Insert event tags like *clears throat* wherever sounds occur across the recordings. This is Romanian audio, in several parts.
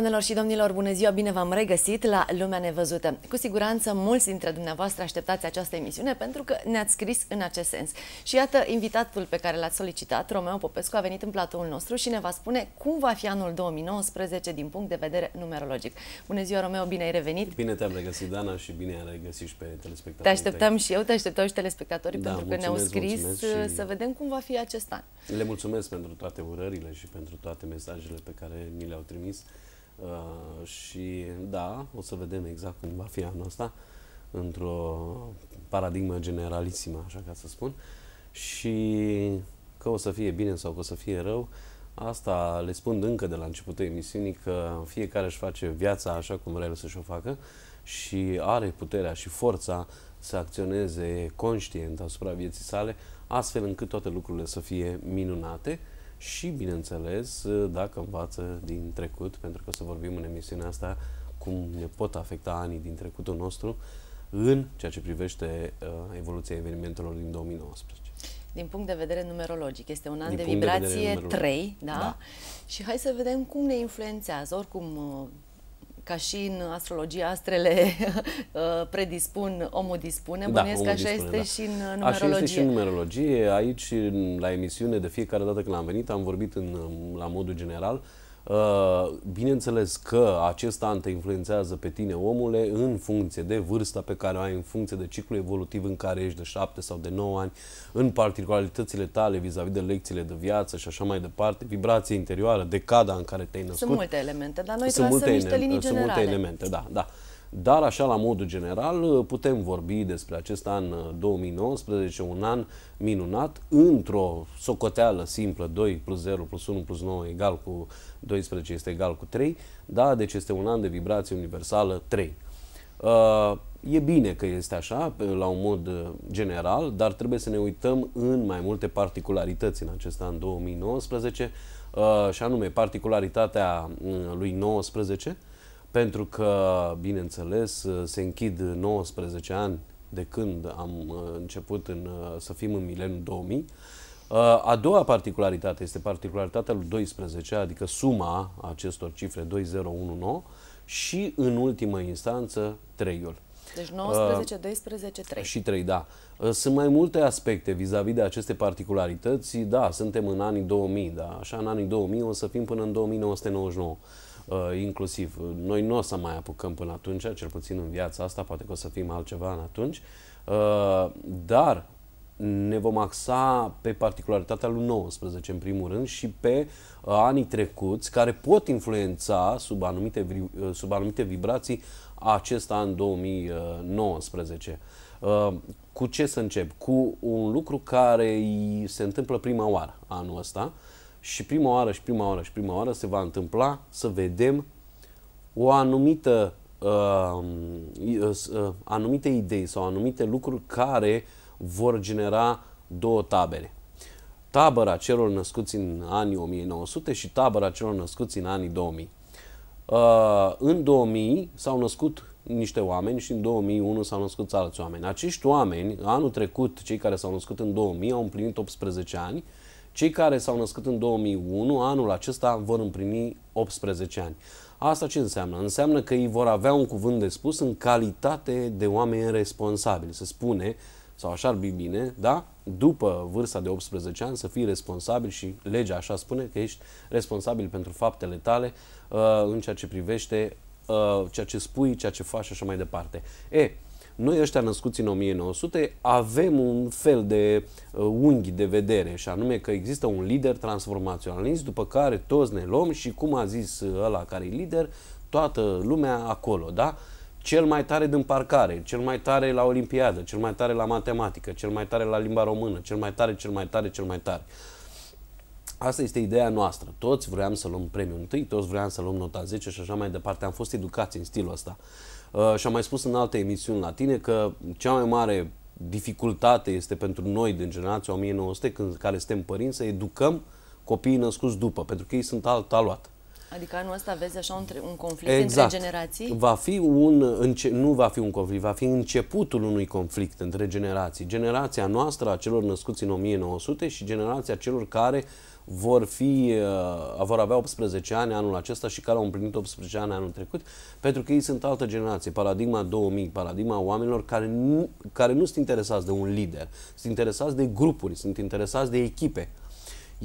Doamnelor și domnilor, bună ziua, bine v-am regăsit la Lumea Nevăzută. Cu siguranță mulți dintre dumneavoastră așteptați această emisiune pentru că ne-ați scris în acest sens. Și iată, invitatul pe care l-ați solicitat, Romeo Popescu, a venit în platoul nostru și ne va spune cum va fi anul 2019 din punct de vedere numerologic. Bună ziua, Romeo, bine ai revenit! Bine te-am regăsit, Dana, și bine ai regăsit și pe telespectatori. Te așteptam și eu, te așteptau și telespectatorii da, pentru că ne-au scris uh, și... să vedem cum va fi acest an. Le mulțumesc pentru toate urările și pentru toate mesajele pe care mi le-au trimis. Uh, și da, o să vedem exact cum va fi anul ăsta, într-o paradigmă generalisimă, așa ca să spun. Și că o să fie bine sau că o să fie rău, asta le spun încă de la începutul emisiunii, că fiecare își face viața așa cum vrea să-și o facă și are puterea și forța să acționeze conștient asupra vieții sale, astfel încât toate lucrurile să fie minunate și, bineînțeles, dacă învață din trecut, pentru că o să vorbim în emisiunea asta cum ne pot afecta anii din trecutul nostru în ceea ce privește uh, evoluția evenimentelor din 2019. Din punct de vedere numerologic, este un an din de vibrație de 3, da? da? Și hai să vedem cum ne influențează. Oricum, uh, ca și în astrologie, astrele *laughs* uh, predispun, omul dispune. Da, Bănuiesc că așa dispune, este da. și în numerologie. Așa este și în numerologie. Aici, la emisiune, de fiecare dată când am venit, am vorbit în, la modul general uh, Uh, bineînțeles că an te influențează pe tine, omule, în funcție de vârsta pe care o ai, în funcție de ciclul evolutiv în care ești de 7 sau de 9 ani, în particularitățile tale vis-a-vis -vis de lecțiile de viață și așa mai departe, vibrația interioară, decada în care te-ai născut. Sunt multe elemente, dar noi sunt multe niște linii generale. Sunt multe elemente, da, da. Dar așa la modul general putem vorbi despre acest an 2019, uh, un an minunat, într-o socoteală simplă, 2 plus 0 plus 1 plus 9 egal cu 12 este egal cu 3, da, deci este un an de vibrație universală 3. Uh, e bine că este așa, la un mod uh, general, dar trebuie să ne uităm în mai multe particularități în acest an 2019, uh, și anume particularitatea uh, lui 19, pentru că, bineînțeles, se închid 19 ani de când am uh, început în, uh, să fim în mileniul 2000. Uh, a doua particularitate este particularitatea lui 12, adică suma acestor cifre 2019 și, în ultimă instanță, 3-ul. Deci 19, uh, 12, 3. Și 3, da. Sunt mai multe aspecte vis-a-vis -vis de aceste particularități. Da, suntem în anii 2000, da. Așa, în anii 2000 o să fim până în 2999. Uh, inclusiv. Uh, noi nu o să mai apucăm până atunci, cel puțin în viața asta, poate că o să fim altceva în atunci, uh, dar ne vom axa pe particularitatea lui 19 în primul rând și pe uh, anii trecuți care pot influența sub anumite, uh, sub anumite vibrații acest an 2019. Uh, cu ce să încep? Cu un lucru care se întâmplă prima oară anul ăsta, uh, și prima oară și prima oară și prima oară se va întâmpla să vedem o anumită uh, uh, uh, anumite idei sau anumite lucruri care vor genera două tabere. Tabăra celor născuți în anii 1900 și tabăra celor născuți în anii 2000. Uh, în 2000 s-au născut niște oameni și în 2001 s-au născut alți oameni. Acești oameni, anul trecut, cei care s-au născut în 2000, au împlinit 18 ani uh, cei care s-au născut în 2001, anul acesta vor împlini 18 ani. Asta ce înseamnă? Înseamnă că ei vor avea un cuvânt de spus în calitate de oameni responsabili. Se spune, sau așa ar fi bine, da? După vârsta de 18 ani să fii responsabil și legea așa spune că ești responsabil pentru faptele tale uh, în ceea ce privește uh, ceea ce spui, ceea ce faci și așa mai departe. E, noi ăștia născuți în 1900 avem un fel de uh, unghi de vedere și anume că există un lider transformaționalist după care toți ne luăm și cum a zis uh, ăla care e lider, toată lumea acolo, da? Cel mai tare din parcare, cel mai tare la olimpiadă, cel mai tare la matematică, cel mai tare la limba română, cel mai tare, cel mai tare, cel mai tare. Asta este ideea noastră. Toți vreau să luăm premiul întâi, toți vreau să luăm nota 10 și așa mai departe. Am fost educați în stilul ăsta. Uh, și am mai spus în alte emisiuni la tine că cea mai mare dificultate este pentru noi din generația 1900, când, care suntem părinți, să educăm copiii născuți după, pentru că ei sunt alt aluat. Adică anul ăsta vezi așa un, un conflict exact. între generații? Va fi un, înce- nu va fi un conflict, va fi începutul unui conflict între generații. Generația noastră a celor născuți în 1900 și generația celor care vor, fi, uh, vor avea 18 ani anul acesta și care au împlinit 18 ani anul trecut, pentru că ei sunt altă generație, paradigma 2000, paradigma oamenilor care nu, care nu sunt interesați de un lider, sunt interesați de grupuri, sunt interesați de echipe.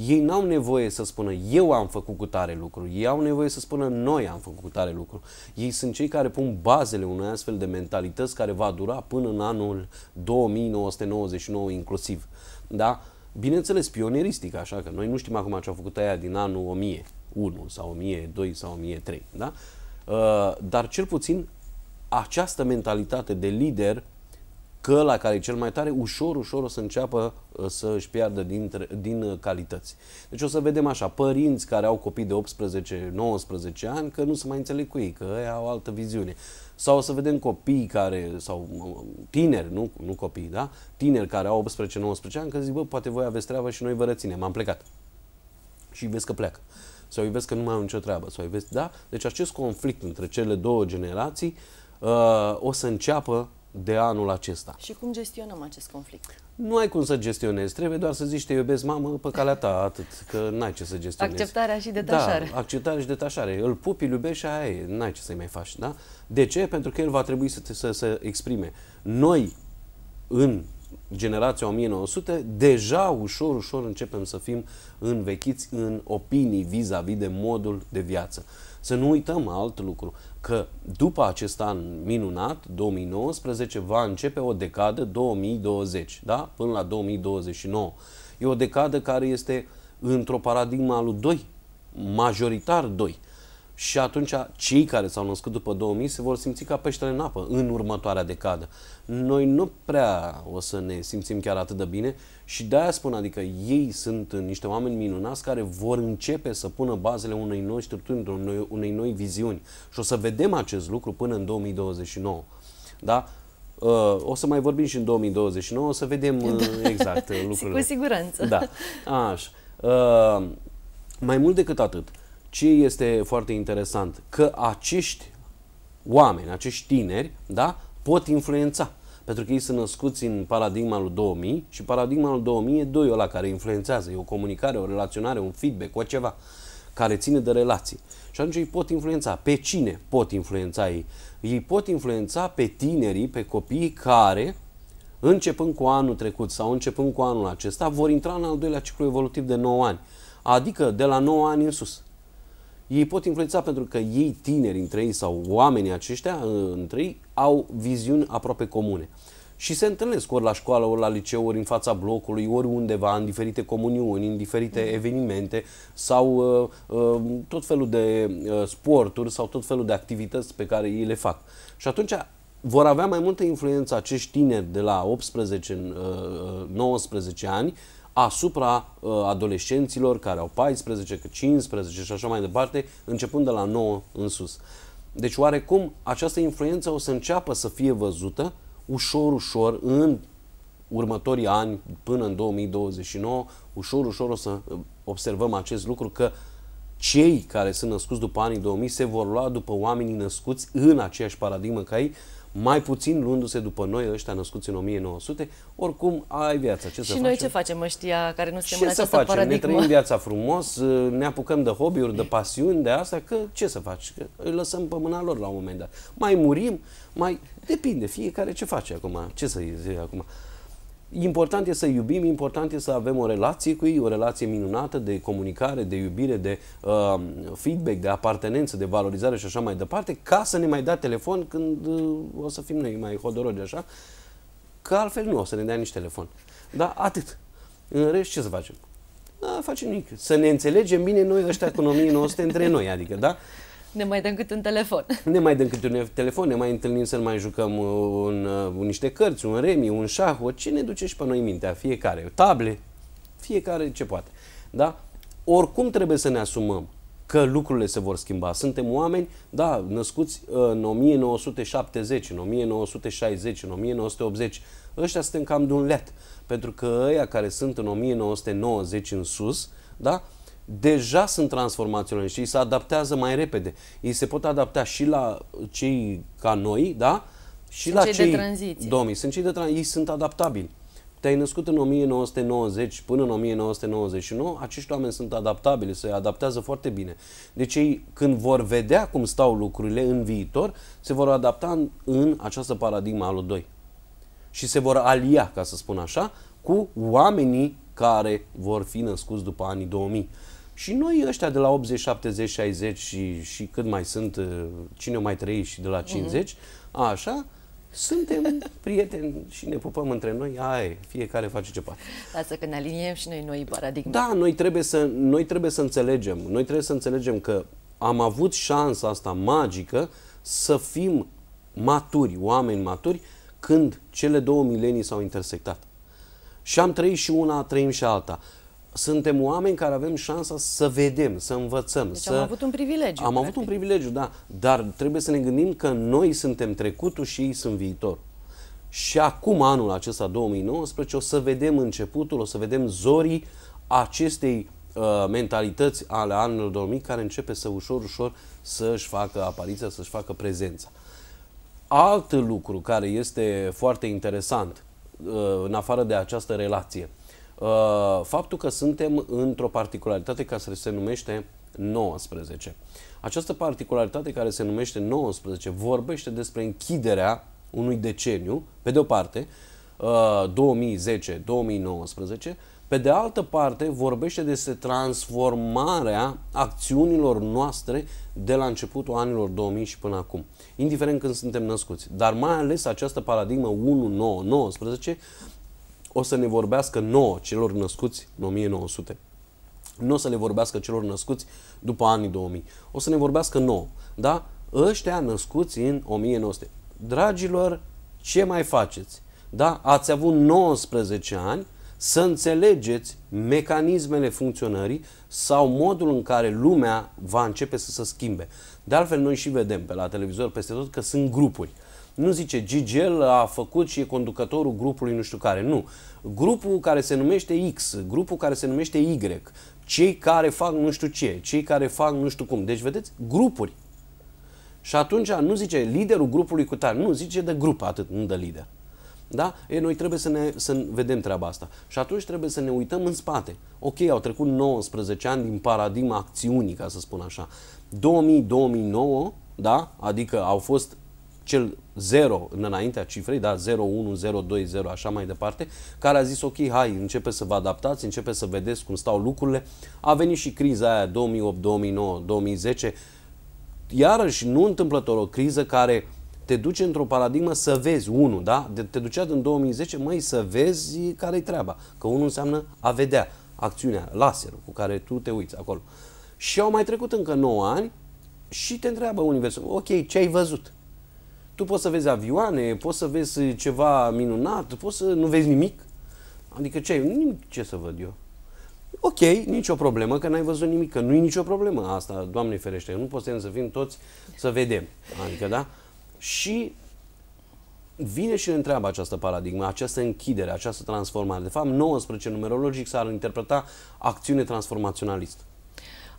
Ei n-au nevoie să spună eu am făcut cu tare lucru, ei au nevoie să spună noi am făcut cu tare lucru. Ei sunt cei care pun bazele unei astfel de mentalități care va dura până în anul 2999 inclusiv. Da? bineînțeles, pionieristic, așa că noi nu știm acum ce a făcut aia din anul 1001 sau 1002 sau 1003, da? Uh, dar cel puțin această mentalitate de lider că la care e cel mai tare, ușor, ușor o să înceapă uh, să își piardă din, din uh, calități. Deci o să vedem așa, părinți care au copii de 18-19 ani, că nu se mai înțeleg cu ei, că ei au altă viziune. Sau o să vedem copii care, sau uh, tineri, nu, nu copii, da? Tineri care au 18-19 ani, că zic, bă, poate voi aveți treabă și noi vă reținem, am plecat. Și vezi că pleacă sau vezi că nu mai au nicio treabă, sau vezi, da? Deci acest conflict între cele două generații uh, o să înceapă de anul acesta. Și cum gestionăm acest conflict? Nu ai cum să gestionezi, trebuie doar să zici te iubesc mamă pe calea ta, atât, că n-ai ce să gestionezi. Acceptarea și detașare. Da, acceptare și detașare. Îl pupi, îl iubești și aia e, n-ai ce să-i mai faci, da? De ce? Pentru că el va trebui să, să, să exprime. Noi, în generația 1900, deja ușor, ușor începem să fim învechiți în opinii vis-a-vis -vis de modul de viață. Să nu uităm alt lucru, că după acest an minunat, 2019, va începe o decadă 2020, da? până la 2029. E o decadă care este într-o paradigma lui 2, majoritar 2. Și atunci cei care s-au născut după 2000 se vor simți ca peștele în apă în următoarea decadă. Noi nu prea o să ne simțim chiar atât de bine și de-aia spun, adică ei sunt niște oameni minunați care vor începe să pună bazele unei noi structuri, unei, unei noi viziuni. Și o să vedem acest lucru până în 2029. Da? Uh, o să mai vorbim și în 2029, o să vedem uh, *laughs* da. exact uh, lucrurile. Cu siguranță. Da, așa. Uh, mai mult decât atât, uh, ce este foarte interesant? Că acești oameni, acești tineri, da, pot influența. Pentru că ei sunt născuți în paradigma lui 2000 și paradigma lui 2000 e doi ăla care influențează. E o comunicare, o relaționare, un feedback, o ceva care ține de relații. Și atunci ei pot influența. Pe cine pot influența ei? Ei pot influența pe tinerii, pe copiii care, începând cu anul trecut sau începând cu anul acesta, vor intra în al doilea ciclu evolutiv de 9 ani. Adică de la 9 ani în sus ei pot influența pentru că ei tineri între ei sau oamenii aceștia între ei au viziuni aproape comune. Și se întâlnesc ori la școală, ori la liceu, ori în fața blocului, ori undeva, în diferite comuniuni, în diferite mm. evenimente sau uh, uh, tot felul de uh, sporturi sau tot felul de activități pe care ei le fac. Și atunci vor avea mai multă influență acești tineri de la 18-19 uh, uh, ani asupra uh, adolescenților care au 14, 15 și așa mai departe, începând de la 9 în sus. Deci oarecum această influență o să înceapă să fie văzută ușor, ușor în următorii ani, până în 2029, ușor, ușor o să uh, observăm acest lucru că cei care sunt născuți după anii 2000 se vor lua după oamenii născuți în aceeași paradigmă ca ei, mai puțin luându-se după noi, ăștia născuți în 1900, oricum ai viața. Ce și să noi facem? ce facem ăștia care nu suntem ce în să facem? Paradigmă? Ne trăim viața frumos, ne apucăm de hobby-uri, de pasiuni, de asta, că ce să faci? Că îi lăsăm pe mâna lor la un moment dat. Mai murim, mai... Depinde, fiecare ce face acum, ce să zic acum. Important e să iubim, important e să avem o relație cu ei, o relație minunată de comunicare, de iubire, de uh, feedback, de apartenență, de valorizare și așa mai departe, ca să ne mai dea telefon când uh, o să fim noi mai hodorori așa, că altfel nu o să ne dea nici telefon. Dar atât. În rest, ce să facem? Da, facem nimic. Să ne înțelegem bine noi ăștia cu 1900 între noi, adică, da? Ne mai dăm cât un telefon. *laughs* Ne mai dăm cât un telefon, ne mai întâlnim să mai jucăm un, uh, un, niște cărți, un remi, un șah, o ce ne duce și pe noi mintea, fiecare, table, fiecare ce poate. Da? Oricum trebuie să ne asumăm că lucrurile se vor schimba. Suntem oameni, da, născuți uh, în 1970, în 1960, în 1980, ăștia suntem cam de un let. Pentru că ăia care sunt în 1990 în sus, da, deja sunt transformaționale și se adaptează mai repede. Ei se pot adapta și la cei ca noi, da? Și sunt la cei, cei de tranziție. Domnii, sunt cei de tranziție. Ei sunt adaptabili. Te-ai născut în 1990 până în 1999, acești oameni sunt adaptabili, se adaptează foarte bine. Deci ei, când vor vedea cum stau lucrurile în viitor, se vor adapta în, în această paradigma al 2. Și se vor alia, ca să spun așa, cu oamenii care vor fi născuți după anii 2000. Și noi ăștia de la 80, 70, 60 și, și cât mai sunt, uh, cine mai trăi și de la 50, mm-hmm. așa, suntem *laughs* prieteni și ne pupăm între noi, ai, fiecare face ce poate. Lasă că ne aliniem și noi noi paradigme. Da, noi trebuie, să, noi trebuie să înțelegem, noi trebuie să înțelegem că am avut șansa asta magică să fim maturi, oameni maturi, când cele două milenii s-au intersectat. Și am trăit și una, trăim și alta. Suntem oameni care avem șansa să vedem, să învățăm. Deci să... am avut un privilegiu. Am practic. avut un privilegiu, da. Dar trebuie să ne gândim că noi suntem trecutul și ei sunt viitor. Și acum, anul acesta, 2019, o să vedem începutul, o să vedem zorii acestei uh, mentalități ale anului 2000 care începe să ușor, ușor să-și facă apariția, să-și facă prezența. Alt lucru care este foarte interesant Uh, în afară de această relație. Uh, faptul că suntem într-o particularitate care se numește 19. Această particularitate care se numește 19 vorbește despre închiderea unui deceniu, pe de o parte, 2010-2019, uh, pe de altă parte, vorbește despre transformarea acțiunilor noastre de la începutul anilor 2000 și până acum, indiferent când suntem născuți. Dar mai ales această paradigmă 1-9-19 o să ne vorbească nouă celor născuți în 1900. Nu o să le vorbească celor născuți după anii 2000. O să ne vorbească nouă. Da? Ăștia născuți în 1900. Dragilor, ce mai faceți? Da? Ați avut 19 ani să înțelegeți mecanismele funcționării sau modul în care lumea va începe să se schimbe. De altfel, noi și vedem pe la televizor peste tot că sunt grupuri. Nu zice Gigel a făcut și e conducătorul grupului nu știu care. Nu. Grupul care se numește X, grupul care se numește Y, cei care fac nu știu ce, cei care fac nu știu cum. Deci, vedeți, grupuri. Și atunci nu zice liderul grupului cu tare, nu, zice de grup atât, nu de lider. Da? E, noi trebuie să, ne, să vedem treaba asta. Și atunci trebuie să ne uităm în spate. Ok, au trecut 19 ani din paradigma acțiunii, ca să spun așa. 2000-2009, da? Adică au fost cel 0 înaintea cifrei, da, 0, 02, 0, așa mai departe, care a zis, ok, hai, începe să vă adaptați, începe să vedeți cum stau lucrurile. A venit și criza aia 2008, 2009, 2010, iarăși nu întâmplător o criză care te duci într-o paradigmă să vezi, unul, da? De, te ducea în 2010, măi, să vezi care-i treaba. Că unul înseamnă a vedea acțiunea, laserul cu care tu te uiți acolo. Și au mai trecut încă 9 ani și te întreabă universul, ok, ce ai văzut? Tu poți să vezi avioane, poți să vezi ceva minunat, poți să nu vezi nimic. Adică ce ai? Nimic ce să văd eu. Ok, nicio problemă că n-ai văzut nimic, că nu e nicio problemă asta, Doamne ferește, nu putem să fim toți să vedem. Adică, da? Și vine și ne întreabă această paradigmă, această închidere, această transformare. De fapt, 19 numerologic s-ar interpreta acțiune transformaționalistă.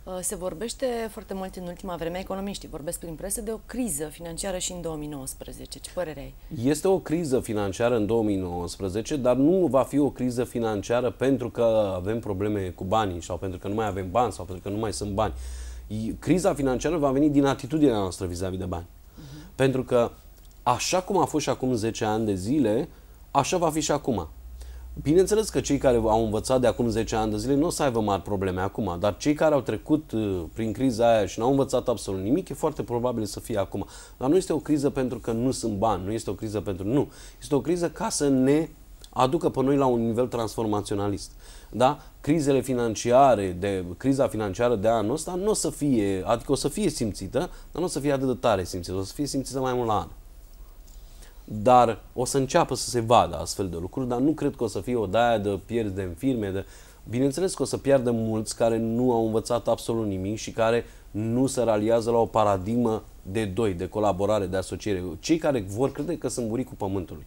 Uh, se vorbește foarte mult în ultima vreme, economiștii vorbesc prin presă, de o criză financiară și în 2019. Ce părere ai? Este o criză financiară în 2019, dar nu va fi o criză financiară pentru că avem probleme cu banii sau pentru că nu mai avem bani sau pentru că nu mai sunt bani. Criza financiară va veni din atitudinea noastră vis-a-vis -vis de bani. Pentru că așa cum a fost și acum 10 ani de zile, așa va fi și acum. Bineînțeles că cei care au învățat de acum 10 ani de zile nu o să aibă mari probleme acum, dar cei care au trecut uh, prin criza aia și n-au învățat absolut nimic, e foarte probabil să fie acum. Dar nu este o criză pentru că nu sunt bani, nu este o criză pentru nu. Este o criză ca să ne aducă pe noi la un nivel transformaționalist. Da? Crizele financiare, de, criza financiară de anul ăsta nu o să fie, adică o să fie simțită, dar nu o să fie atât de tare simțită, o să fie simțită mai mult la an. Dar o să înceapă să se vadă astfel de lucruri, dar nu cred că o să fie o daia de pierzi de în firme, de... Bineînțeles că o să piardă mulți care nu au învățat absolut nimic și care nu se raliază la o paradigmă de doi, de colaborare, de asociere. Cei care vor crede că sunt buricul pământului.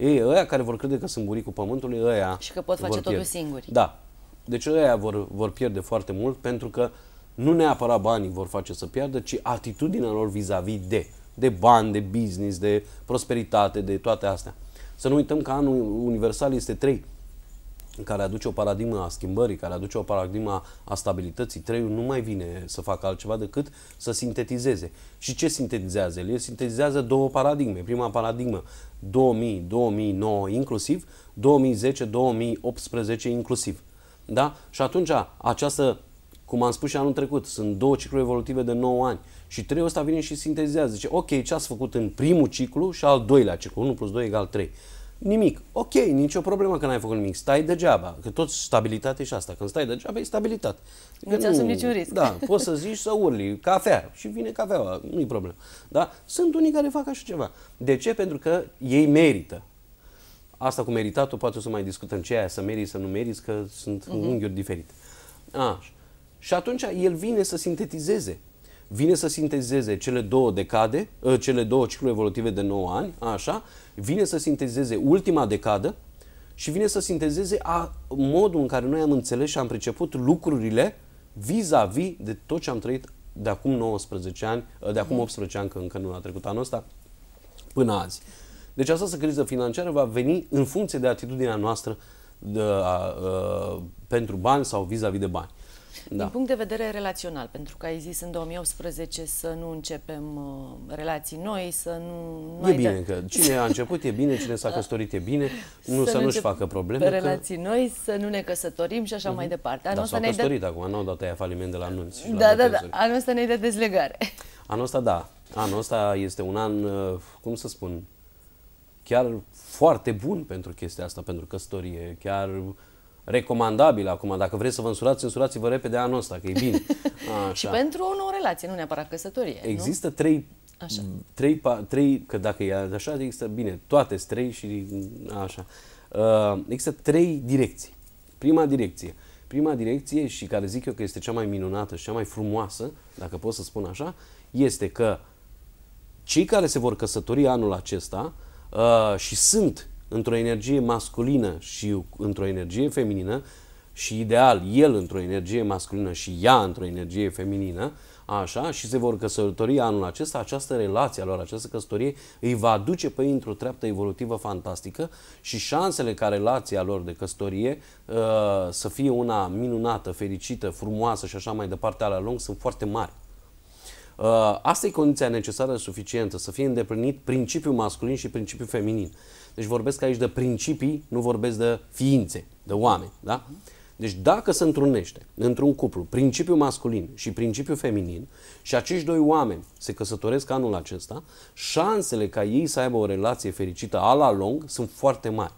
Ei, ăia care vor crede că sunt buricul pământului, ăia Și că pot face totul pierde. singuri. Da. Deci ăia vor, vor pierde foarte mult pentru că nu neapărat banii vor face să piardă, ci atitudinea lor vis-a-vis -vis de, de bani, de business, de prosperitate, de toate astea. Să nu uităm că anul universal este 3 care aduce o paradigmă a schimbării, care aduce o paradigmă a stabilității. Treiul nu mai vine să facă altceva decât să sintetizeze. Și ce sintetizează? El sintetizează două paradigme. Prima paradigmă, 2000-2009 inclusiv, 2010-2018 inclusiv. Da? Și atunci această, cum am spus și anul trecut, sunt două cicluri evolutive de 9 ani. Și treiul ăsta vine și sintetizează. Zice, ok, ce ați făcut în primul ciclu și al doilea ciclu, 1 plus 2 egal 3 nimic. Ok, nicio problemă că n-ai făcut nimic. Stai degeaba. Că tot stabilitate și asta. Când stai degeaba, e stabilitate. Că deci nu ți niciun risc. Da, *laughs* poți să zici să urli, cafea și vine cafeaua, nu-i problemă. Da? Sunt unii care fac așa ceva. De ce? Pentru că ei merită. Asta cu meritatul poate o să mai discutăm ce aia, să meriți, să nu meriți, că sunt uh-huh. unghiuri diferite. A, Și atunci el vine să sintetizeze vine să sintetizeze cele două decade, ă, cele două cicluri evolutive de 9 ani, așa, vine să sintezeze ultima decadă și vine să sintezeze a, modul în care noi am înțeles și am priceput lucrurile vis-a-vis -vis de tot ce am trăit de acum 19 ani, ă, de acum 18 mhm. ani, că încă nu a trecut anul ăsta, până azi. Deci această criză financiară va veni în funcție de atitudinea noastră de, ă, a, a, ă, pentru bani sau vis-a-vis -vis de bani. Da. Din punct de vedere relațional, pentru că ai zis în 2018 să nu începem uh, relații noi, să nu... E bine, de... că cine a început e bine, cine s-a *laughs* căsătorit e bine, nu să, să nu-și facă probleme. Pe relații că... noi, să nu ne căsătorim și așa uh-huh. mai mhm. departe. Anul da, s-au căsătorit de... acum, nu au dat aia faliment de la anunț. Da, la da, da, da anul ăsta ne de dezlegare. *laughs* Anul ăsta, da. Anul ăsta este un an, uh, cum să spun, chiar foarte bun pentru chestia asta, pentru căsătorie, chiar recomandabil acum. Dacă vreți să vă însurați, însurați-vă repede anul ăsta, că e bine. *laughs* Așa. și pentru o nouă relație, nu neapărat căsătorie. Există nu? trei Așa. Trei, trei, că dacă e așa, există, bine, toate sunt trei și așa. Uh, există trei direcții. Prima direcție. Prima direcție și care zic eu că este cea mai minunată și cea mai frumoasă, dacă pot să spun așa, este că cei care se vor căsători anul acesta uh, și sunt într-o energie masculină și într-o energie feminină și ideal el într-o energie masculină și ea într-o energie feminină, așa, și se vor căsători anul acesta, această relație a lor, această căsătorie îi va duce pe ei într-o treaptă evolutivă fantastică și șansele ca relația lor de căsătorie uh, să fie una minunată, fericită, frumoasă și așa mai departe la lung sunt foarte mari. Uh, asta e condiția necesară suficientă, să fie îndeplinit principiul masculin și principiul feminin. Deci vorbesc aici de principii, nu vorbesc de ființe, de oameni. Da? Deci dacă se întrunește într-un cuplu principiul masculin și principiul feminin și acești doi oameni se căsătoresc anul acesta, șansele ca ei să aibă o relație fericită a la lung sunt foarte mari.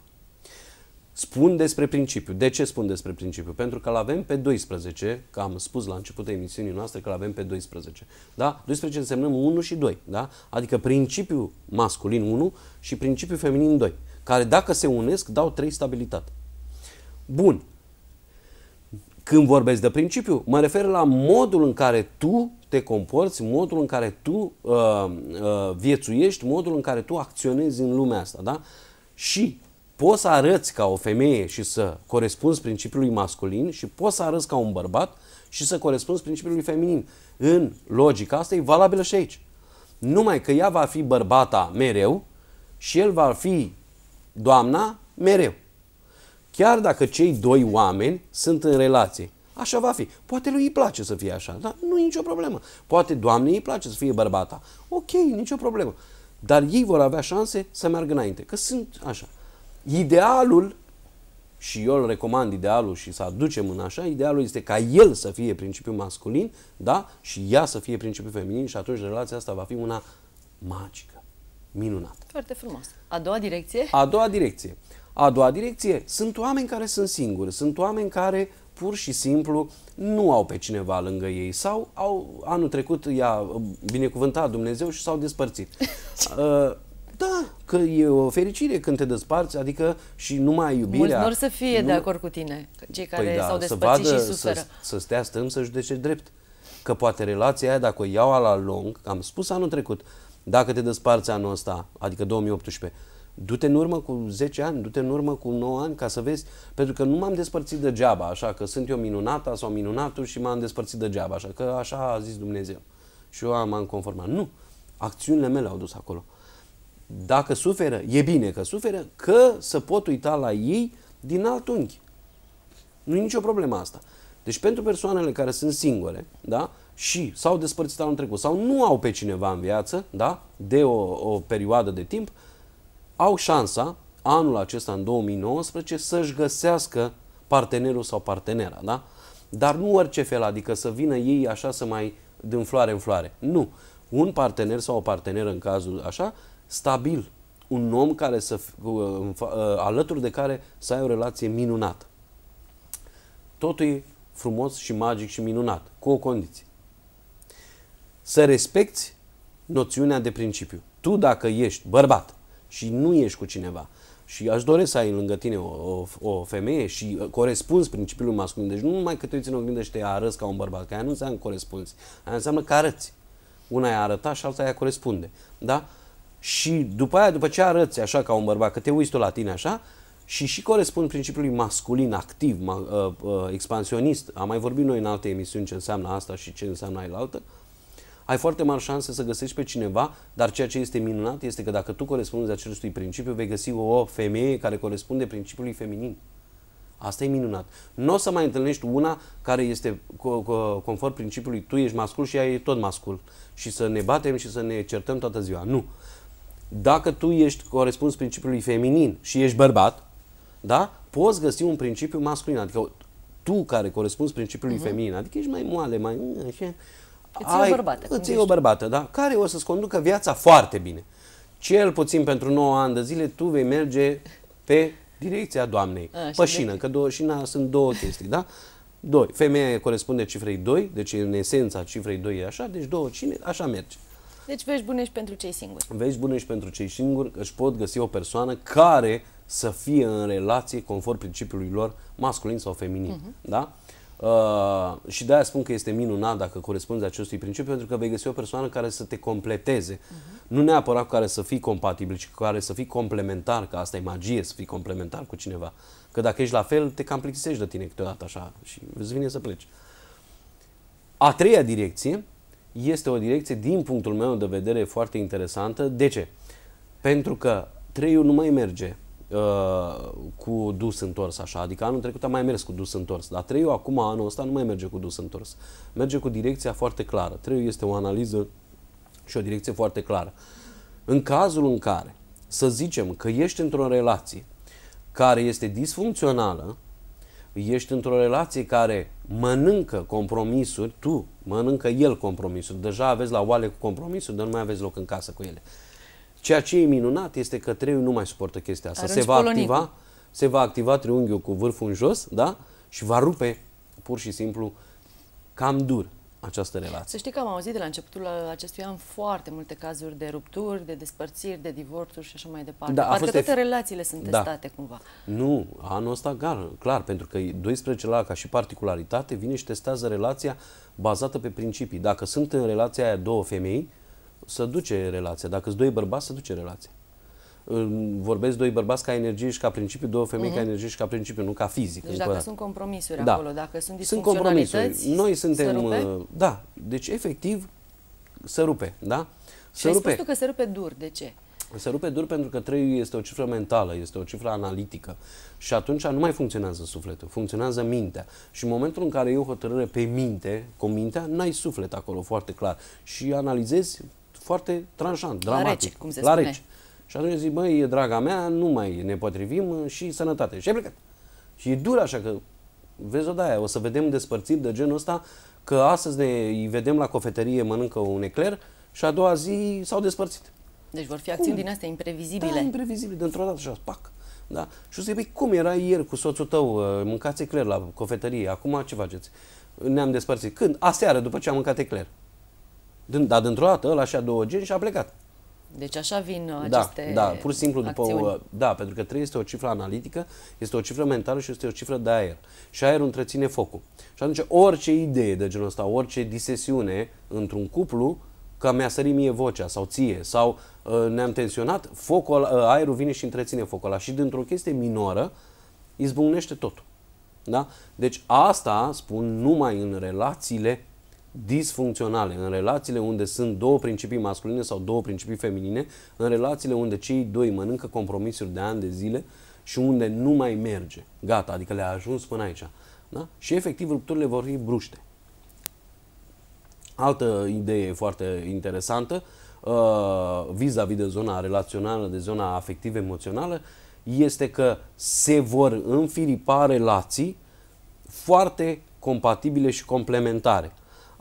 Spun despre principiu. De ce spun despre principiu? Pentru că îl avem pe 12, că am spus la începutul emisiunii noastre că îl avem pe 12. Da? 12 însemnăm 1 și 2. Da? Adică principiul masculin 1 și principiul feminin 2. Care dacă se unesc dau 3 stabilitate. Bun. Când vorbesc de principiu, mă refer la modul în care tu te comporți, modul în care tu uh, uh, viețuiești, modul în care tu acționezi în lumea asta. Da? Și poți să arăți ca o femeie și să corespunzi principiului masculin și poți să arăți ca un bărbat și să corespunzi principiului feminin. În logica asta e valabilă și aici. Numai că ea va fi bărbata mereu și el va fi doamna mereu. Chiar dacă cei doi oameni sunt în relație, Așa va fi. Poate lui îi place să fie așa, dar nu e nicio problemă. Poate doamnei îi place să fie bărbata. Ok, nicio problemă. Dar ei vor avea șanse să meargă înainte, că sunt așa. Idealul, și eu îl recomand idealul și să aducem în așa, idealul este ca el să fie principiul masculin, da? Și ea să fie principiul feminin și atunci relația asta va fi una magică, minunată. Foarte frumos. A doua direcție? A doua direcție. A doua direcție, sunt oameni care sunt singuri, sunt oameni care pur și simplu nu au pe cineva lângă ei sau au, anul trecut i-a binecuvântat Dumnezeu și s-au despărțit. *laughs* uh, da, că e o fericire când te despărți, adică și numai iubirea... Mulți vor să fie nu... de acord cu tine, cei păi care păi da, s-au despărțit și suferă. Să, să stea stâmb să judece drept. Că poate relația aia, dacă o iau la lung, am spus anul trecut, dacă te despărți anul ăsta, adică 2018, du-te în urmă cu 10 ani, du-te în urmă cu 9 ani ca să vezi, pentru că nu m-am despărțit degeaba, așa că sunt eu minunata sau minunatul și m-am despărțit degeaba, așa că așa a zis Dumnezeu. Și eu m-am conformat. Nu, acțiunile mele au dus acolo dacă suferă, e bine că suferă, că să pot uita la ei din alt unghi. Nu e nicio problemă asta. Deci pentru persoanele care sunt singure, da? Și s-au despărțit anul trecut sau nu au pe cineva în viață, da? De o, o perioadă de timp, au șansa anul acesta, în 2019, să-și găsească partenerul sau partenera, da? Dar nu orice fel, adică să vină ei așa să mai din floare în floare. Nu. Un partener sau o parteneră în cazul așa stabil, un om care să, uh, uh, alături de care să ai o relație minunată. Totul e frumos și magic și minunat, cu o condiție. Să respecti noțiunea de principiu. Tu dacă ești bărbat și nu ești cu cineva și aș dori să ai lângă tine o, o, o femeie și uh, corespunzi principiului masculin, deci nu numai că te uiți în oglindă și te arăți ca un bărbat, că aia nu înseamnă corespunzi, aia înseamnă că arăți. Una e arăta și alta e corespunde. Da? Și după aia, după ce arăți așa ca un bărbat, că te uiți tu la tine așa, și și corespund principiului masculin activ, ma, uh, uh, expansionist, am mai vorbit noi în alte emisiuni ce înseamnă asta și ce înseamnă altă, ai foarte mari șanse să găsești pe cineva, dar ceea ce este minunat este că dacă tu corespunzi acestui principiu, vei găsi o femeie care corespunde principiului feminin. Asta e minunat. Nu o să mai întâlnești una care este conform principiului tu ești mascul și ea e tot mascul și să ne batem și să ne certăm toată ziua. Nu dacă tu ești corespuns principiului feminin și ești bărbat, da? poți găsi un principiu masculin. Adică tu care corespunzi principiului uh-huh. feminin, adică ești mai moale, mai... Așa, îți ai, o bărbată. Îți o bărbată, da? Care o să-ți conducă viața foarte bine. Cel puțin pentru 9 ani de zile tu vei merge pe direcția doamnei. A, Pășină, de... că doșina sunt două chestii, da? Doi. Femeia corespunde cifrei 2, deci în esența cifrei 2 e așa, deci două cine, așa merge. Deci vești bune și pentru cei singuri. Vești bune și pentru cei singuri își pot găsi o persoană care să fie în relație conform principiului lor masculin sau feminin. Uh-huh. Da? Uh, și de-aia spun că este minunat dacă corespunzi acestui principiu, pentru că vei găsi o persoană care să te completeze. Uh-huh. Nu neapărat cu care să fii compatibil, ci cu care să fii complementar, că asta e magie, să fii complementar cu cineva. Că dacă ești la fel, te cam plictisești de tine câteodată așa și îți vine să pleci. A treia direcție este o direcție, din punctul meu de vedere, foarte interesantă. De ce? Pentru că treiul nu mai merge uh, cu dus întors așa, adică anul trecut a mai mers cu dus întors, dar treiul acum, anul ăsta, nu mai merge cu dus întors. Merge cu direcția foarte clară. Treiul este o analiză și o direcție foarte clară. În cazul în care, să zicem, că ești într-o relație care este disfuncțională, ești într-o relație care mănâncă compromisuri, tu mănâncă el compromisuri, deja aveți la oale cu compromisuri, dar nu mai aveți loc în casă cu ele. Ceea ce e minunat este că treiul nu mai suportă chestia asta. se va, activa, se va activa triunghiul cu vârful în jos da? și va rupe pur și simplu cam dur această relație. Să știi că am auzit de la începutul acestui an foarte multe cazuri de rupturi, de despărțiri, de divorțuri și așa mai departe. Da, Parcă toate relațiile sunt da. testate cumva. Nu, anul ăsta clar, clar pentru că 12 la ca și particularitate vine și testează relația bazată pe principii. Dacă sunt în relația aia două femei, să duce relația. Dacă sunt doi bărbați, să duce relația vorbesc doi bărbați ca energie și ca principiu, două femei mm-hmm. ca energie și ca principiu, nu ca fizic. Deci dacă sunt compromisuri da. acolo, dacă sunt Sunt compromisuri. Noi suntem... Uh, da, deci efectiv se rupe, da? Se și rupe. ai spus tu că se rupe dur, de ce? Se rupe dur pentru că 3 este o cifră mentală, este o cifră analitică și atunci nu mai funcționează sufletul, funcționează mintea. Și în momentul în care eu hotărâre pe minte, cu mintea, n-ai suflet acolo foarte clar și analizezi foarte tranșant, dramatic. La rece, cum se la spune. Rece. Și atunci zic, băi, draga mea, nu mai ne potrivim și sănătate. Și ai plecat. Și e dur așa că, vezi o de o să vedem despărțiri de genul ăsta, că astăzi ne îi vedem la cofetărie, mănâncă un ecler și a doua zi s-au despărțit. Deci vor fi acțiuni cum? din astea imprevizibile. Da, imprevizibile, dintr-o dată așa, pac. Da? Și o să zic, cum era ieri cu soțul tău, uh, mâncați ecler la cofetărie, acum ce faceți? Ne-am despărțit. Când? Aseară, după ce am mâncat ecler. Dar dintr-o dată, ăla așa două geni și a plecat. Deci așa vin uh, da, aceste Da, da pur și simplu după O, da, pentru că 3 este o cifră analitică, este o cifră mentală și este o cifră de aer. Și aerul întreține focul. Și atunci orice idee de genul ăsta, orice disesiune într-un cuplu, că mi-a sărit mie vocea sau ție sau uh, ne-am tensionat, focul, uh, aerul vine și întreține focul ăla. Și dintr-o chestie minoră izbucnește totul. Da? Deci asta spun numai în relațiile disfuncționale, în relațiile unde sunt două principii masculine sau două principii feminine, în relațiile unde cei doi mănâncă compromisuri de ani de zile și unde nu mai merge. Gata, adică le-a ajuns până aici. Da? Și efectiv rupturile vor fi bruște. Altă idee foarte interesantă, uh, vis-a-vis -vis de zona relațională, de zona afectiv-emoțională, este că se vor înfiripa relații foarte compatibile și complementare.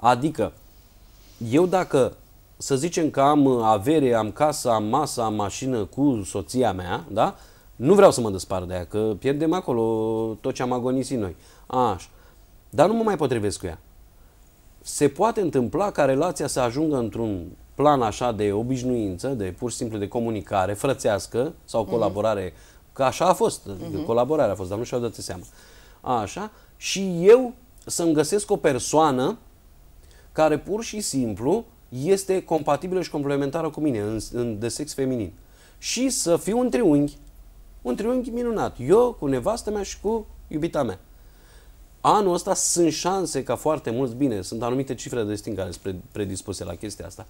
Adică, eu dacă să zicem că am uh, avere, am casă, am masă, am mașină cu soția mea, da? Nu vreau să mă despar de ea, că pierdem acolo tot ce am agonisit noi. Așa. Dar nu mă mai potrivesc cu ea. Se poate întâmpla ca relația să ajungă într-un plan așa de obișnuință, de pur și simplu de comunicare frățească sau mhm. colaborare, mm-hmm. că așa a fost, mm-hmm. colaborarea a fost, dar nu și-au dat seama. Așa. Și eu să-mi găsesc o persoană care pur și simplu este compatibilă și complementară cu mine în, în, de sex feminin. Și să fiu un triunghi, un triunghi minunat. Eu cu nevastă mea și cu iubita mea. Anul ăsta sunt șanse ca foarte mulți, bine, sunt anumite cifre de destin care sunt predispuse la chestia asta,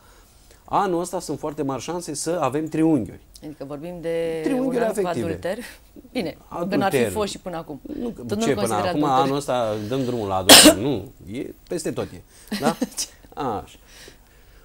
Anul ăsta sunt foarte mari șanse să avem triunghiuri. Adică vorbim de triunghiuri un an afective. adulter. Bine, adulter. când ar fi fost și până acum. Nu, nu ce, până acum, adulter. anul ăsta dăm drumul la adulter. nu, e peste tot e. Da? *laughs* Așa.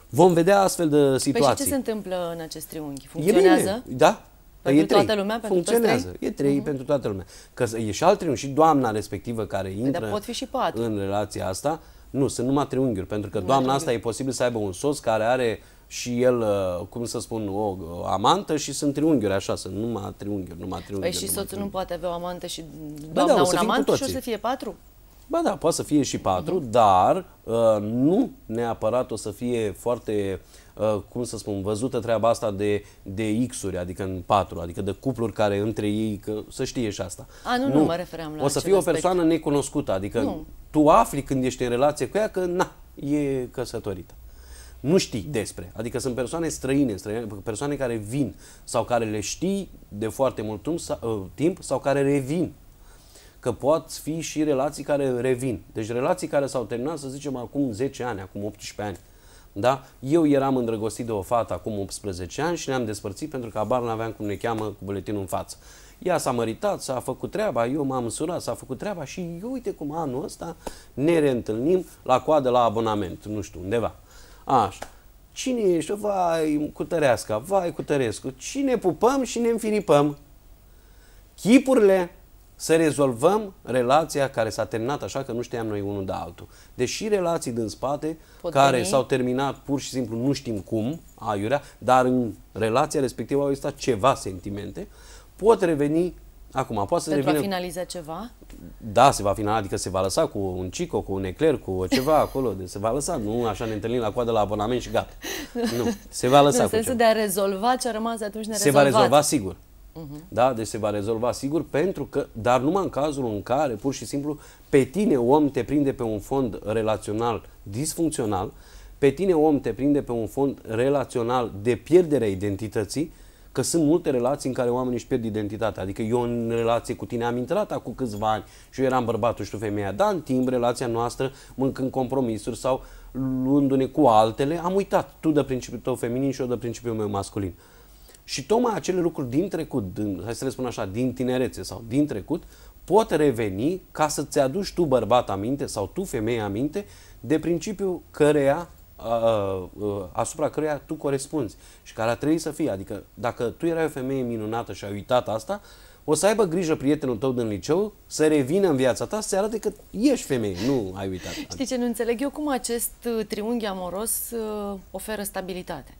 Vom vedea astfel de situații. Păi și ce se întâmplă în acest triunghi? Funcționează? E da. Pentru e trei. toată lumea? Pentru Funcționează. Trei? E trei uh-huh. pentru toată lumea. Că e și alt triunghi. Și doamna respectivă care păi, intră păi, pot fi și în relația asta, nu, sunt numai triunghiuri. Pentru că numai doamna triunghiuri. asta e posibil să aibă un sos care are și el, uh, cum să spun, o amantă și sunt triunghiuri, așa, sunt numai triunghiuri, numai păi triunghiuri. Păi și soțul triunghiuri. nu poate avea o amantă și da, da, doamna ba da, un amant și o să fie patru? Ba da, poate să fie și patru, mm-hmm. dar uh, nu neapărat o să fie foarte, uh, cum să spun, văzută treaba asta de, de X-uri, adică în patru, adică de cupluri care între ei, că să știe și asta. A, nu, nu, nu mă refeream la O să fie o persoană necunoscută, adică nu. tu afli când ești în relație cu ea că, na, e căsătorită nu știi despre. Adică sunt persoane străine, străine, persoane care vin sau care le știi de foarte mult timp sau uh, care revin. Că pot fi și relații care revin. Deci relații care s-au terminat, să zicem, acum 10 ani, acum 18 ani. Da? Eu eram îndrăgostit de o fată acum 18 ani și ne-am despărțit pentru că abar n-aveam cum ne cheamă cu buletinul în față. Ea s-a măritat, s-a făcut treaba, eu m-am însurat, s-a făcut treaba și eu, uite cum anul ăsta ne reîntâlnim la coadă la abonament, nu știu, undeva. Așa. Cine ești? Vai, cu Tăreasca, vai, cu Tărescu. Cine pupăm și ne înfiripăm? Chipurile să rezolvăm relația care s-a terminat așa că nu știam noi unul de altul. Deși relații din spate, Pot care s-au terminat pur și simplu nu știm cum, aiurea, dar în relația respectivă au existat ceva sentimente, pot reveni Acum, poate să Pentru a finaliza ceva? Da, se va finaliza, adică se va lăsa cu un cico, cu un ecler, cu ceva *laughs* acolo, de, deci se va lăsa, nu așa ne întâlnim la coadă la abonament și gata. nu, se va lăsa cu ceva. de a rezolva ce a rămas de atunci ne Se va rezolva sigur. Uh-huh. Da, deci se va rezolva sigur, pentru că, dar numai în cazul în care, pur și simplu, pe tine om te prinde pe un fond relațional disfuncțional, pe tine om te prinde pe un fond relațional de pierdere identității, uh că sunt multe relații în care oamenii își pierd identitatea. Adică eu în relație cu tine am intrat acum câțiva ani și eu eram bărbatul și tu femeia, dar în timp relația noastră, mâncând compromisuri sau luându-ne cu altele, am uitat tu de principiul tău feminin și eu de principiul meu masculin. Și tocmai acele lucruri din trecut, din, hai să le spun așa, din tinerețe sau din trecut, pot reveni ca să-ți aduci tu bărbat aminte sau tu femeie aminte de principiul căreia asupra căreia tu corespunzi și care a trebuit să fie. Adică dacă tu erai o femeie minunată și ai uitat asta, o să aibă grijă prietenul tău din liceu să revină în viața ta, să se arate că ești femeie, nu ai uitat. *laughs* Știi ce nu înțeleg eu? Cum acest uh, triunghi amoros uh, oferă stabilitate?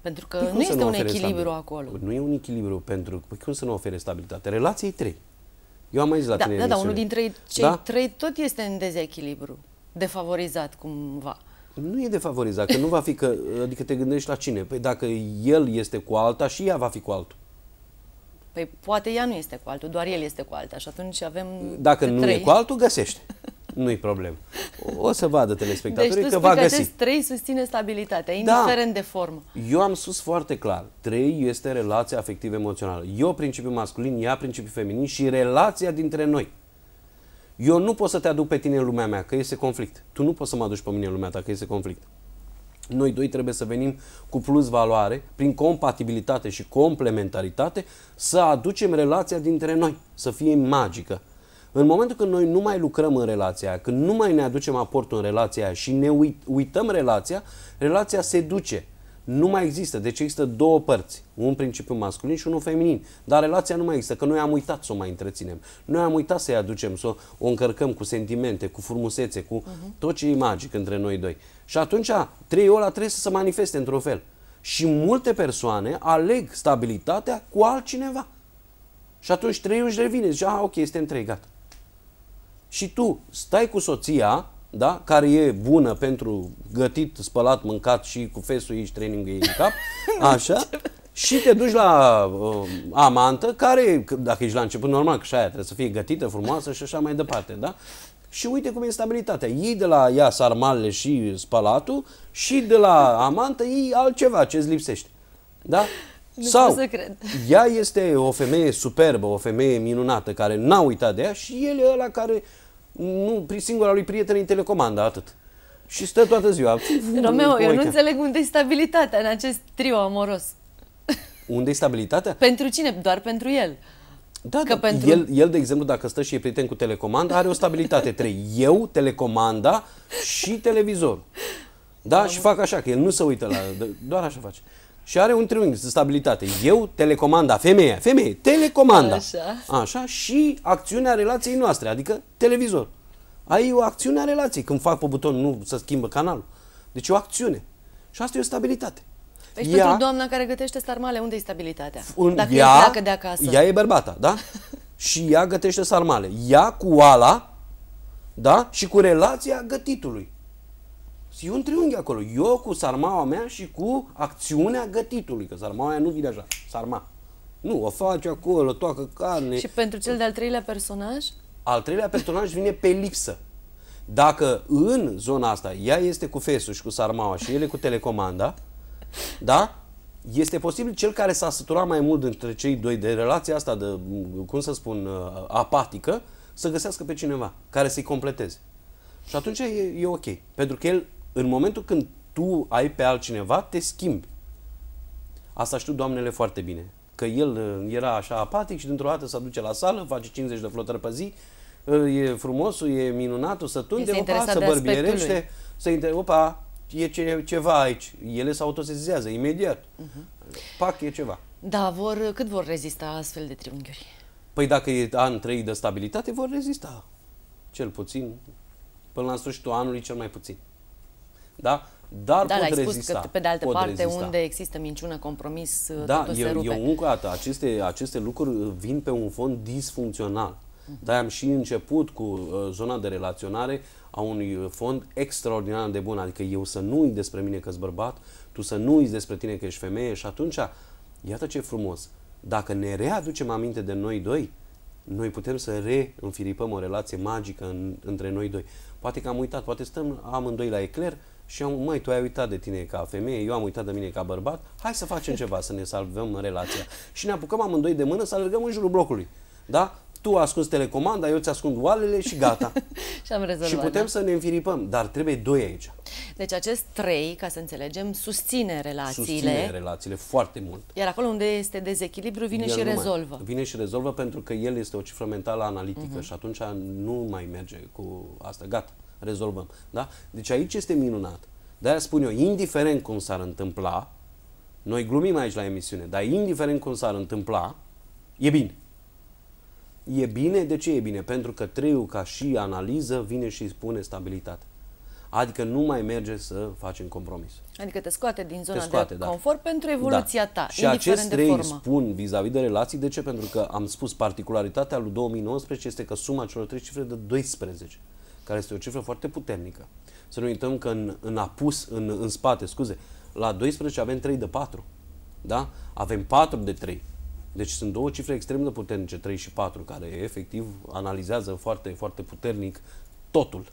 Pentru că păi nu este nu un echilibru acolo. Păi nu e un echilibru pentru... Păi cum să nu ofere stabilitate? Relației trei. Eu am mai zis la da, tine Da, da, unul dintre cei da? trei tot este în dezechilibru, defavorizat cumva. Nu e defavorizat, că nu va fi că, adică te gândești la cine? Păi dacă el este cu alta și ea va fi cu altul. Păi poate ea nu este cu altul, doar el este cu alta și atunci avem Dacă nu trei. e cu altul, găsește. Nu-i problemă. O să vadă telespectatorii deci, că va găsi. Deci trei susține stabilitatea, da. indiferent da. de formă. Eu am sus foarte clar. Trei este relația afectiv-emoțională. Eu principiu masculin, ea principiu feminin și relația dintre noi. Eu nu pot să te aduc pe tine în lumea mea, că este conflict. Tu nu poți să mă aduci pe mine în lumea ta, că este conflict. Noi doi trebuie să venim cu plus valoare, prin compatibilitate și complementaritate, să aducem relația dintre noi, să fie magică. În momentul când noi nu mai lucrăm în relația aia, când nu mai ne aducem aportul în relația aia și ne uităm relația, relația se duce nu mai există. Deci există două părți. Un principiu masculin și unul feminin. Dar relația nu mai există, că noi am uitat să o mai întreținem. Noi am uitat să-i aducem, să o încărcăm cu sentimente, cu frumusețe, cu uh-huh. tot ce e magic între noi doi. Și atunci trei ăla trebuie să se manifeste într-un fel. Și multe persoane aleg stabilitatea cu altcineva. Și atunci trei își revine. Zice, ah, ok, este întregat. Și tu stai cu soția da? care e bună pentru gătit, spălat, mâncat și cu fesul și training ei în cap, *laughs* așa, și te duci la uh, amantă, care, dacă ești la început, normal că și aia trebuie să fie gătită, frumoasă și așa mai departe, da? Și uite cum e stabilitatea. Ei de la ea sarmale și spălatul și de la amantă ei altceva ce îți lipsește. Da? Nu Sau, să cred. ea este o femeie superbă, o femeie minunată, care n-a uitat de ea și el e ăla care nu, prin singura lui prieten îi telecomanda, atât. Și stă toată ziua. Romeo, eu nu înțeleg unde e stabilitatea în acest trio amoros. Unde e stabilitatea? pentru cine? Doar pentru el. Da, că da, pentru... el, el, de exemplu, dacă stă și e prieten cu telecomanda, are o stabilitate. Trei. Eu, telecomanda și televizor. Da? Am... Și fac așa, că el nu se uită la... Doar așa face și are un triunghi de stabilitate. Eu, telecomanda, femeia, femeie, telecomanda. Așa. Așa și acțiunea relației noastre, adică televizor. Ai o acțiune a relației. Când fac pe buton, nu să schimbă canalul. Deci o acțiune. Și asta e o stabilitate. Deci ea, pentru doamna care gătește sarmale, unde e stabilitatea? Un, Dacă ea, e de acasă. Ea e bărbata, da? *laughs* și ea gătește sarmale. Ea cu ala, da? Și cu relația gătitului. E un triunghi acolo. Eu cu sarmaua mea și cu acțiunea gătitului, că sarmaua aia nu vine așa, sarma. Nu, o face acolo, toacă carne. Și pentru cel de-al treilea personaj? Al treilea personaj vine pe lipsă. Dacă în zona asta ea este cu fesul și cu sarmaua și ele cu telecomanda, da? Este posibil cel care s-a săturat mai mult dintre cei doi de relația asta de, cum să spun, uh, apatică, să găsească pe cineva care să-i completeze. Și atunci e, e ok. Pentru că el în momentul când tu ai pe altcineva, te schimbi. Asta știu doamnele foarte bine. Că el uh, era așa apatic și dintr-o dată se duce la sală, face 50 de flotări pe zi, uh, e frumos, e o să tunde, opa, să bărbierește, să inter... opa, e ce, ceva aici. Ele se autosezizează imediat. Uh-huh. Pac, e ceva. Da, vor, cât vor rezista astfel de triunghiuri? Păi dacă e an 3 de stabilitate, vor rezista. Cel puțin, până la sfârșitul anului, cel mai puțin. Da? Dar da, pot ai rezista. Spus că, pe de altă pot parte, rezista. unde există minciună, compromis, uh, da, totul eu, se rupe. eu încă dată, aceste, aceste lucruri vin pe un fond disfuncțional. Uh-huh. Mhm. Dar am și început cu uh, zona de relaționare a unui uh, fond extraordinar de bun. Adică eu să nu uit despre mine că ești bărbat, tu să nu uiți despre tine că ești femeie și atunci, iată ce frumos, dacă ne readucem aminte de noi doi, noi putem să reînfiripăm o relație magică în, între noi doi. Poate că am uitat, poate stăm amândoi la ecler, și eu, măi, tu ai uitat de tine ca femeie, eu am uitat de mine ca bărbat, hai să facem ceva, să ne salvăm în relația. Și ne apucăm amândoi de mână să alergăm în jurul blocului. Da? Tu ascunzi telecomanda, eu ți-ascund oalele și gata. *laughs* și am rezolvat. Și putem da? să ne înfiripăm, dar trebuie doi aici. Deci acest trei, ca să înțelegem, susține relațiile. Susține relațiile foarte mult. Iar acolo unde este dezechilibru, vine el și rezolvă. Mai, vine și rezolvă pentru că el este o cifră mentală analitică uh-huh. și atunci nu mai merge cu asta. Gata, rezolvăm. Da? Deci aici este minunat. De-aia spun eu, indiferent cum s-ar întâmpla, noi glumim aici la emisiune, dar indiferent cum s-ar întâmpla, e bine. E bine, de ce e bine? Pentru că treiul ca și analiză vine și spune stabilitate. Adică nu mai merge să facem compromis. Adică te scoate din zona scoate, de da. confort pentru da. evoluția da. ta, Și acest trei spun vis-a-vis -vis de relații, de ce? Pentru că am spus particularitatea lui 2019 este că suma celor trei cifre de 12, care este o cifră foarte puternică. Să nu uităm că în, în apus, în, în spate, scuze, la 12 avem 3 de 4. Da? Avem 4 de 3. Deci sunt două cifre extrem de puternice, 3 și 4, care efectiv analizează foarte, foarte puternic totul.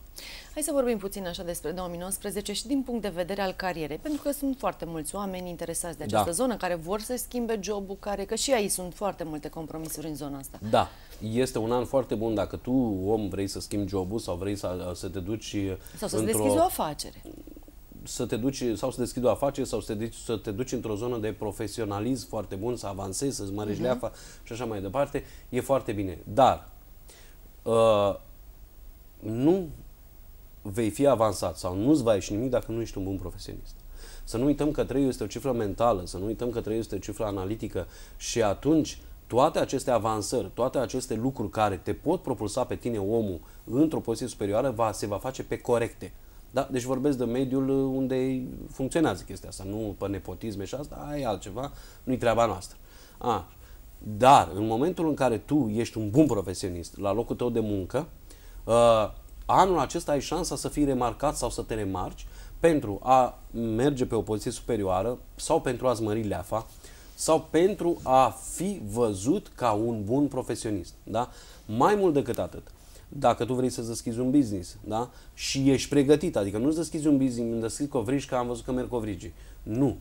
Hai să vorbim puțin așa despre 2019 și din punct de vedere al carierei, pentru că sunt foarte mulți oameni interesați de această da. zonă, care vor să schimbe jobul, care, că și aici sunt foarte multe compromisuri în zona asta. Da este un an foarte bun dacă tu, om, vrei să schimbi jobul sau vrei să, uh, să te duci Sau să-ți deschizi o afacere. Să te duci sau să deschizi o afacere sau să te duci, să te duci într-o zonă de profesionalism foarte bun, să avansezi, să-ți mărești uh-huh. leafa și așa mai departe, e foarte bine. Dar uh, nu vei fi avansat sau nu-ți va ieși nimic dacă nu ești un bun profesionist. Să nu uităm că 3 este o cifră mentală, să nu uităm că 3 este o cifră analitică și atunci toate aceste avansări, toate aceste lucruri care te pot propulsa pe tine omul într-o poziție superioară va, se va face pe corecte. Da? Deci vorbesc de mediul uh, unde funcționează chestia asta, nu pe nepotisme și asta, ai altceva, nu-i treaba noastră. A, dar în momentul în care tu ești un bun profesionist la locul tău de muncă, uh, anul acesta ai șansa să fii remarcat sau să te remarci pentru a merge pe o poziție superioară sau pentru a-ți mări leafa, sau pentru a fi văzut ca un bun profesionist. Da? Mai mult decât atât, dacă tu vrei să deschizi un business da? și ești pregătit, adică nu-ți deschizi un business, îmi deschizi covrigi că am văzut că merg covrigi. Nu.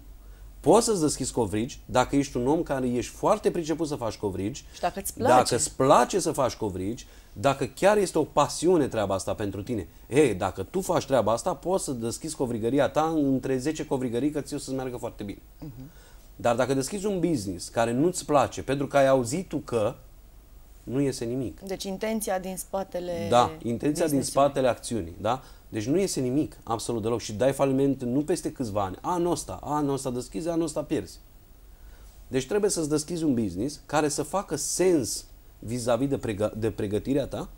Poți să-ți deschizi covrigi dacă ești un om care ești foarte priceput să faci covrigi. Și dacă îți place. Dacă îți place să faci covrigi, dacă chiar este o pasiune treaba asta pentru tine. Ei, dacă tu faci treaba asta, poți să deschizi covrigăria ta între 10 covrigării că ți-o să-ți meargă foarte bine. Uh-huh. Dar dacă deschizi un business care nu-ți place pentru că ai auzit tu că, nu iese nimic. Deci intenția din spatele Da, intenția din spatele acțiunii, da? Deci nu iese nimic, absolut deloc. Și dai faliment nu peste câțiva ani. Anul ăsta, anul ăsta deschizi, anul ăsta pierzi. Deci trebuie să-ți deschizi un business care să facă sens vis-a-vis -vis de, pregă- de pregătirea ta,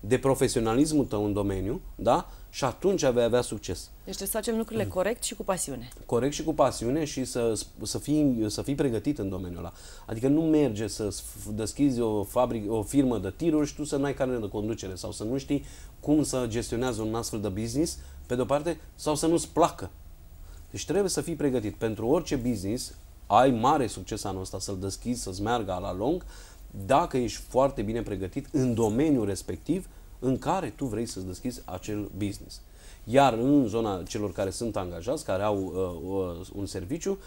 de profesionalismul tău în domeniu, da? și atunci vei avea succes. Deci trebuie să facem lucrurile mm. corect și cu pasiune. Corect și cu pasiune și să, să, fii, să fii pregătit în domeniul ăla. Adică nu merge să deschizi o, fabric, o firmă de tiruri și tu să n-ai carne de conducere sau să nu știi cum să gestionează un astfel de business, pe de-o parte, sau să nu-ți placă. Deci trebuie să fii pregătit. Pentru orice business, ai mare succes anul ăsta să-l deschizi, să-ți meargă la lung, dacă ești foarte bine pregătit în domeniul respectiv, în care tu vrei să-ți deschizi acel business. Iar în zona celor care sunt angajați, care au uh, uh un serviciu,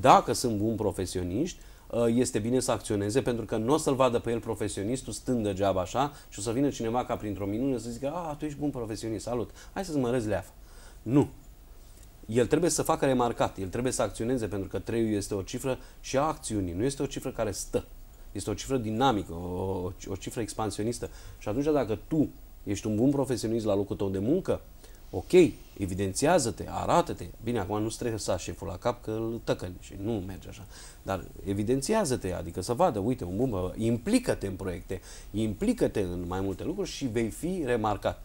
dacă sunt buni profesioniști, uh, este bine să acționeze pentru că nu o să-l vadă pe el profesionistul stând degeaba așa și o să vină cineva ca printr-o minune să zică a, ah, tu ești bun profesionist, salut, hai să-ți mărezi leafa. Nu. El trebuie să facă remarcat, el trebuie să acționeze pentru că 3 este o cifră și a acțiunii, nu este o cifră care stă. Este o cifră dinamică, o, o cifră expansionistă. Și atunci dacă tu ești un bun profesionist la locul tău de muncă, ok, evidențiază-te, arată-te. Bine, acum nu stresa șeful la cap că îl tăcăni și nu merge așa. Dar evidențiază-te, adică să vadă, uite, un bun, implică-te în proiecte, implică-te în mai multe lucruri și vei fi remarcat.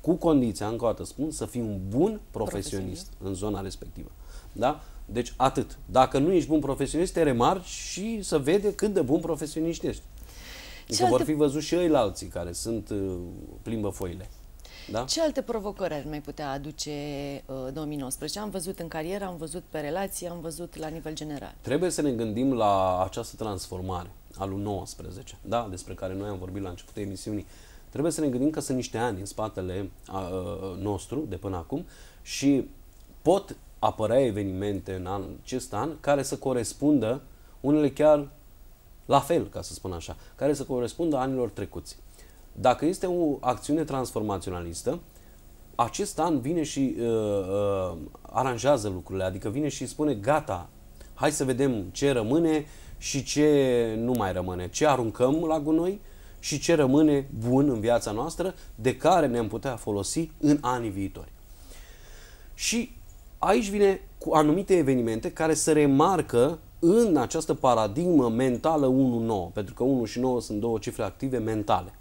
Cu condiția, încă o dată spun, să fii un bun profesionist, profesionist. în zona respectivă. Da? Deci atât. Dacă nu ești bun profesionist, te remarci și să vede cât de bun profesionist ești. Adică alte... vor fi văzut și ei la alții care sunt uh, plimbă foile. Da? Ce alte provocări ar mai putea aduce uh, 2019? Am văzut în carieră, am văzut pe relații, am văzut la nivel general. Trebuie să ne gândim la această transformare al 19, da? despre care noi am vorbit la începutul emisiunii. Trebuie să ne gândim că sunt niște ani în spatele a, a, uh, nostru de până acum și pot apărea evenimente în anul, acest an care să corespundă, unele chiar la fel, ca să spun așa, care să corespundă anilor trecuți. Dacă este o acțiune transformaționalistă, acest an vine și uh, uh, aranjează lucrurile, adică vine și spune gata, hai să vedem ce rămâne și ce nu mai rămâne, ce aruncăm la gunoi și ce rămâne bun în viața noastră, de care ne-am putea folosi în anii viitori. Și aici vine cu anumite evenimente care se remarcă în această paradigmă mentală 1-9, pentru că 1 și 9 sunt două cifre active mentale.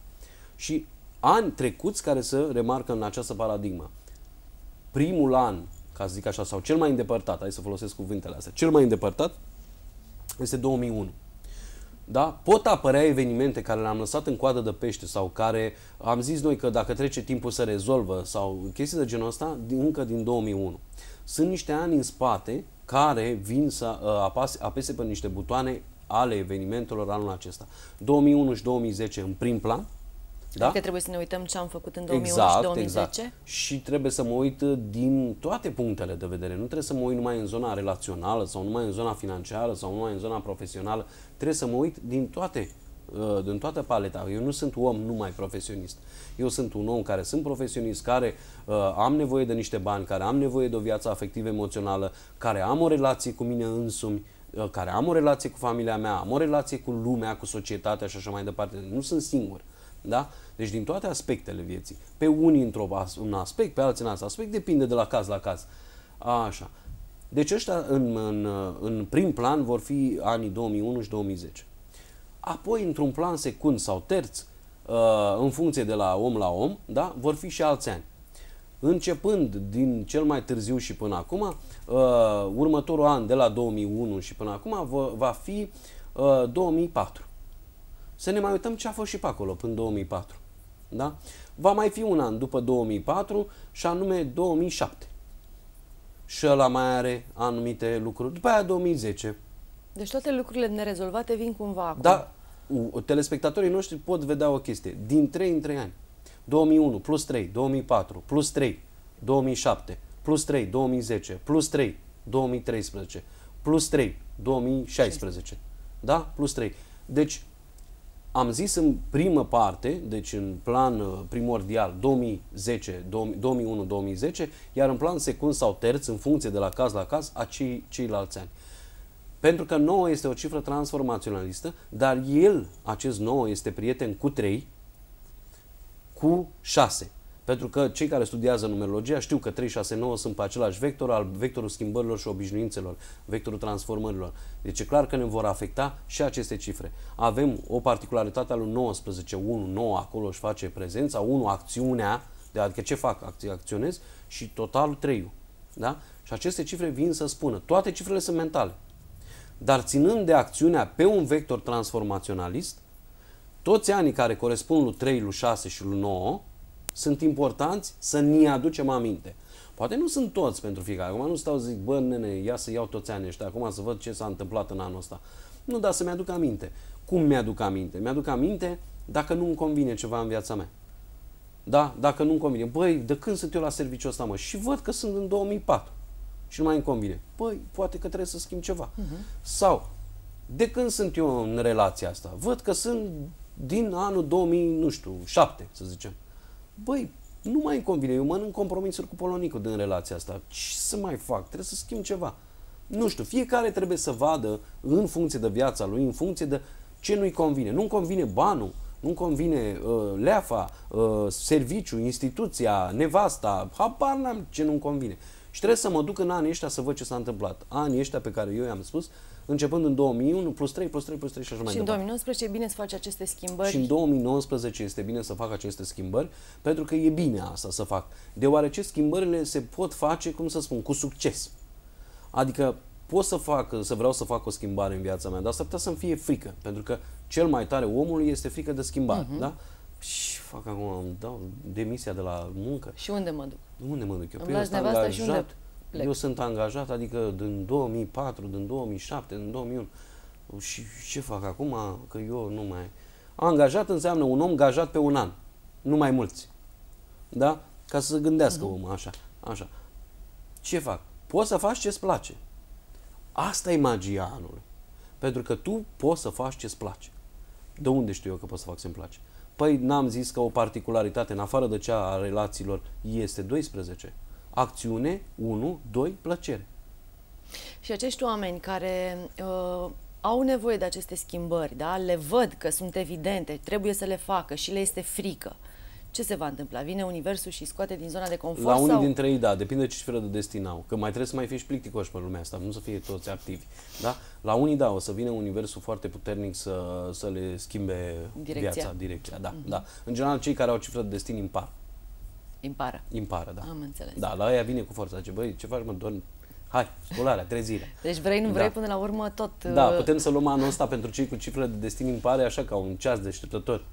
Și ani trecuți care se remarcă în această paradigmă. Primul an, ca să zic așa, sau cel mai îndepărtat, hai să folosesc cuvintele astea, cel mai îndepărtat este 2001 da? pot apărea evenimente care le-am lăsat în coadă de pește sau care am zis noi că dacă trece timpul se rezolvă sau chestii de genul ăsta încă din 2001. Sunt niște ani în spate care vin să uh, apase, apese pe niște butoane ale evenimentelor anul acesta. 2001 și 2010 în prim plan, da? Că adică trebuie să ne uităm ce am făcut în 2011 exact, 2010. Exact. Și trebuie să mă uit uh, din toate punctele de vedere. Nu trebuie să mă uit numai în zona relațională sau numai în zona financiară sau numai în zona profesională. Trebuie să mă uit din toate uh, din toată paleta. Eu nu sunt om numai profesionist. Eu sunt un om care sunt profesionist, care uh, am nevoie de niște bani, care am nevoie de o viață afectivă emoțională, care am o relație cu mine însumi, uh, care am o relație cu familia mea, am o relație cu lumea, cu societatea și așa mai departe. Deci nu sunt singur. Uh, da? Deci din toate aspectele vieții. Pe unii într-un aspect, pe alții în alt aspect, depinde de la caz la caz. Așa. Deci ăștia în, în, în prim plan vor fi anii 2001 și 2010. Apoi, într-un plan secund sau terț, ă, în funcție de la om la om, da, vor fi și alți ani. Începând din cel mai târziu și până acum, ă, următorul an de la 2001 și până acum va fi 2004. Ă, să ne mai uităm ce a fost și pe acolo, până 2004. Da? Va mai fi un an după 2004 și anume 2007. Și ăla mai are anumite lucruri. După aia 2010. Deci toate lucrurile nerezolvate vin cumva acum. Da, telespectatorii noștri pot vedea o chestie. Din 3 în 3 ani. 2001 plus 3, 2004 plus 3, 2007 plus 3, 2010 plus 3, 2013 plus 3, 2016. 16. Da? Plus 3. Deci am zis în primă parte, deci în plan uh, primordial 2010, 2001-2010, iar în plan secund sau terț, în funcție de la caz la caz, a cei, ceilalți ani. Pentru că 9 este o cifră transformaționalistă, dar el, acest 9, este prieten cu 3, cu 6. Pentru că cei care studiază numerologia știu că 3 6 9 sunt pe același vector al vectorul schimbărilor și obișnuințelor, vectorul transformărilor. Deci e clar că ne vor afecta și aceste cifre. Avem o particularitate al 19, 1, 9 acolo își face prezența, 1 acțiunea, de, adică ce fac, acționez și total 3 da? Și aceste cifre vin să spună, toate cifrele sunt mentale. Dar ținând de acțiunea pe un vector transformaționalist, toți anii care corespund lui 3, lui 6 și lui 9 sunt importanți să ni aducem aminte. Poate nu sunt toți pentru fiecare. Acum nu stau zic, bă, nene, ia să iau toți anii ăștia, acum să văd ce s-a întâmplat în anul ăsta. Nu, dar să-mi aduc aminte. Cum mi-aduc aminte? Mi-aduc aminte dacă nu-mi convine ceva în viața mea. Da? Dacă nu-mi convine. Băi, de când sunt eu la serviciul ăsta, mă? Și văd că sunt în 2004 și nu mai îmi convine. Păi, poate că trebuie să schimb ceva. Uh-huh. Sau, de când sunt eu în relația asta? Văd că sunt din anul 2007 să zicem băi, nu mai îmi convine, eu mănânc compromisuri cu Polonicul din relația asta. Ce să mai fac? Trebuie să schimb ceva. Nu știu, fiecare trebuie să vadă în funcție de viața lui, în funcție de ce nu-i convine. Nu-mi convine banul, nu-mi convine uh, leafa, uh, serviciu, instituția, nevasta, habar n-am ce nu-mi convine. Și trebuie să mă duc în anii ăștia să văd ce s-a întâmplat. Anii ăștia pe care eu i-am spus, uh, începând în 2001, plus 3, plus 3, plus 3 și așa și mai departe. Și în 2019 e bine să faci aceste schimbări? Și în 2019 este bine să fac aceste schimbări, pentru că e bine asta să fac, deoarece schimbările se pot face, cum să spun, cu succes. Adică pot să fac, să vreau să fac o schimbare în viața mea, dar s-ar putea să-mi fie frică, pentru că cel mai tare omului este frică de schimbare, uh-huh. da? Și fac acum, îmi dau demisia de la muncă. Și unde mă duc? Unde mă duc? Eu îmi las nevasta și unde? plec. Eu sunt angajat, adică din 2004, din 2007, din 2001. Și ce fac acum? Că eu nu mai... Angajat înseamnă un om angajat pe un an. Nu mai mulți. Da? Ca să se gândească uh-huh. omul așa. Așa. Ce fac? Poți să faci ce-ți place. Asta e magia anului. Pentru că tu poți să faci ce-ți place. De unde știu eu că pot să fac ce-mi place? Păi n-am zis că o particularitate în afară de cea a relațiilor este 12 acțiune, 1, 2, plăcere. Și acești oameni care uh, au nevoie de aceste schimbări, da? le văd că sunt evidente, trebuie să le facă și le este frică, ce se va întâmpla? Vine universul și scoate din zona de confort? La unii sau? dintre ei, da, depinde ce sferă de destin au. Că mai trebuie să mai fii și plicticoși pe lumea asta, nu să fie toți activi. Da? La unii, da, o să vină universul foarte puternic să, să le schimbe direcția. viața, direcția. Da, mm-hmm. da. În general, cei care au cifră de destin impar. Impară. Impară, da. Am înțeles. Da, la aia vine cu forța. Zice, băi, ce faci, mă, dorm? Hai, spălarea, trezire. Deci vrei, nu da. vrei, da. până la urmă tot... Da, uh, putem să luăm anul ăsta pentru cei cu cifrele de destin impare, așa ca un ceas deșteptător.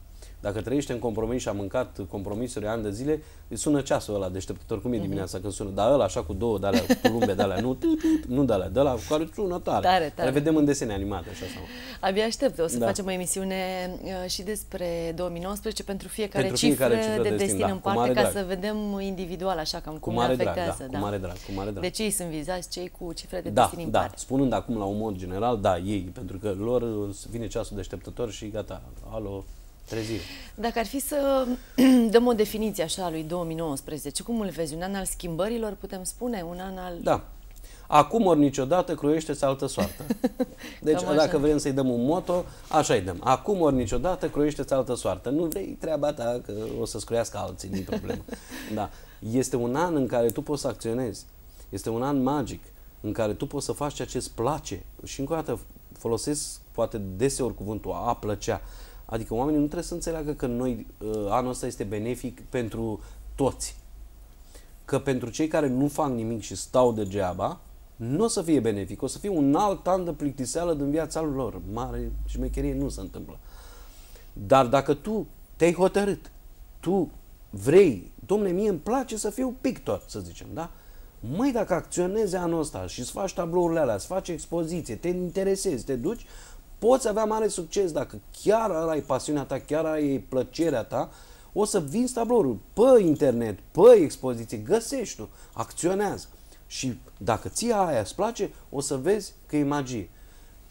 Dacă trăiește în compromis și a mâncat compromisuri ani de zile, îi sună ceasul ăla deșteptător, cum e mhm. dimineața când sună. Dar ăla așa cu două de alea, lumbe de alea, nu, *laughs* nu de alea, de alea, care sună tare. tare, tare. Le vedem în desene animate. Așa, sau. Abia aștept, o să da. facem o emisiune uh, și despre 2019 pentru fiecare, pentru fiecare cifră, cifră de, de destin, destin da, în parte, ca drag. să vedem individual așa cam cum cu mare ne afectează. Drag, da, da. Cu da. mare drag, cu mare drag. De ce ei sunt vizați cei cu cifre de da, destin în da. parte? Spunând acum la un mod general, da, ei, pentru că lor uh, vine ceasul deșteptător și gata, alo, Trezire. Dacă ar fi să *clears throat* dăm o definiție așa a lui 2019, cum îl vezi? Un an al schimbărilor, putem spune? Un an al... Da. Acum ori niciodată croiește-ți altă soartă. *laughs* Deci dacă vrem să-i dăm un moto, așa-i dăm. Acum ori niciodată croiește-ți altă soartă. Nu vrei treaba ta că o să-ți croiască alții, din problemă. *laughs* Da. Este un an în care tu poți să acționezi. Este un an magic în care tu poți să faci ceea ce îți place. Și încă o dată folosesc poate deseori cuvântul a plăcea. Uh, Adică oamenii nu trebuie să înțeleagă că noi, uh, anul ăsta este benefic pentru toți. Că pentru cei care nu fac nimic și stau degeaba, nu o să fie benefic, o să fie un alt an de plictiseală din viața lor. Mare șmecherie nu se întâmplă. Dar dacă tu te-ai hotărât, tu vrei, domne, mie îmi place să fiu pictor, să zicem, da? Măi, dacă acționezi anul ăsta și îți faci tablourile alea, îți faci expoziție, te interesezi, te duci, poți avea mare succes dacă chiar ai pasiunea ta, chiar ai plăcerea ta, o să vinzi tablourul pe internet, pe expoziție, găsești tu, acționează. Și dacă ție aia îți place, o să vezi că e magie.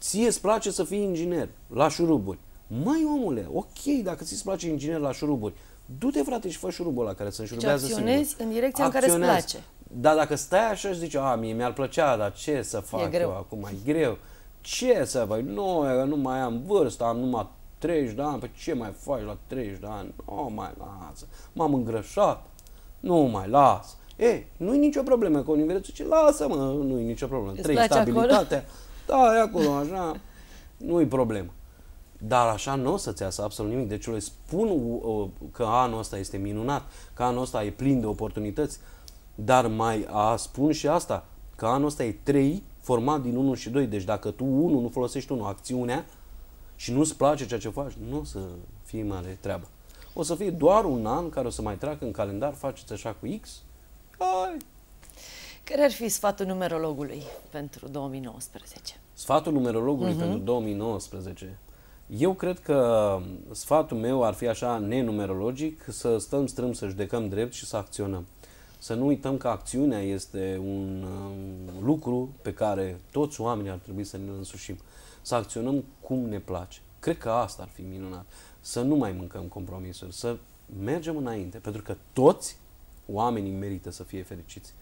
Ție îți place să fii inginer la șuruburi. mai omule, ok, dacă ți-ți place inginer la șuruburi, du-te, frate, și fă șurubul la care să înșurubează singur. acționezi în direcția acționezi. în care îți place. Dar dacă stai așa și zici, a, mie mi-ar plăcea, dar ce să fac e greu. eu acum, e greu ce să fac? Nu, că nu mai am vârstă, am numai 30 de ani, pe păi ce mai faci la 30 de ani? Nu mai lasă, m-am îngrășat, nu mai las. E, nu-i nicio problemă cu universul, ce lasă mă, nu-i nicio problemă. Trei stabilitatea, da, e acolo, așa, nu-i problemă. Dar așa nu o să-ți iasă absolut nimic. Deci eu le spun că anul ăsta este minunat, că anul ăsta e plin de oportunități, dar mai a, spun și asta, că anul ăsta e trei format din 1 și 2. Deci dacă tu 1 nu folosești 1 acțiunea și nu-ți place ceea ce faci, nu o să fie mare treabă. O să fie doar un an care o să mai treacă în calendar, faceți așa cu X. Ai. Care ar fi sfatul numerologului pentru 2019? Sfatul numerologului uh-huh. pentru 2019? Eu cred că sfatul meu ar fi așa nenumerologic să stăm strâm, să judecăm drept și să acționăm. Să nu uităm că acțiunea este un um, lucru pe care toți oamenii ar trebui să ne însușim. Să acționăm cum ne place. Cred că asta ar fi minunat. Să nu mai mâncăm compromisuri, să mergem înainte, pentru că toți oamenii merită să fie fericiți.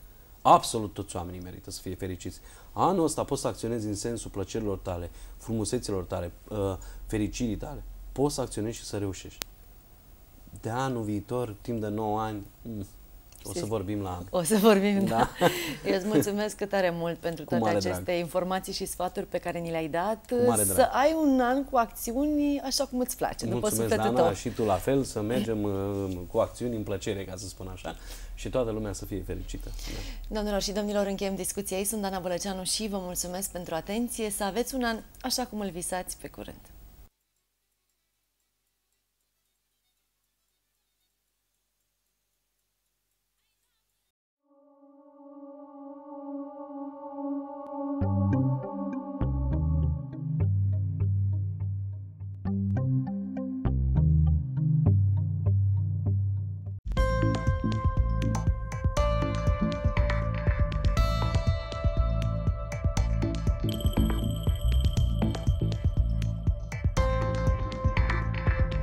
Absolut toți oamenii merită să fie fericiți. Anul ăsta poți să acționezi în sensul plăcerilor tale, frumuseților tale, uh, fericirii tale. Poți să acționezi și să reușești. De anul viitor, timp de 9 ani, mm. O să vorbim la O să vorbim, da. da. Eu îți mulțumesc că tare mult pentru toate aceste drag. informații și sfaturi pe care ni le-ai dat. Să drag. ai un an cu acțiuni așa cum îți place, mulțumesc, după Dana, tău. și tu la fel, să mergem uh, cu acțiuni în plăcere, ca să spun așa, și toată lumea să fie fericită. Da. Domnilor și domnilor, încheiem discuția aici. Sunt Dana Bălăceanu și vă mulțumesc pentru atenție. Să aveți un an așa cum îl visați pe curând.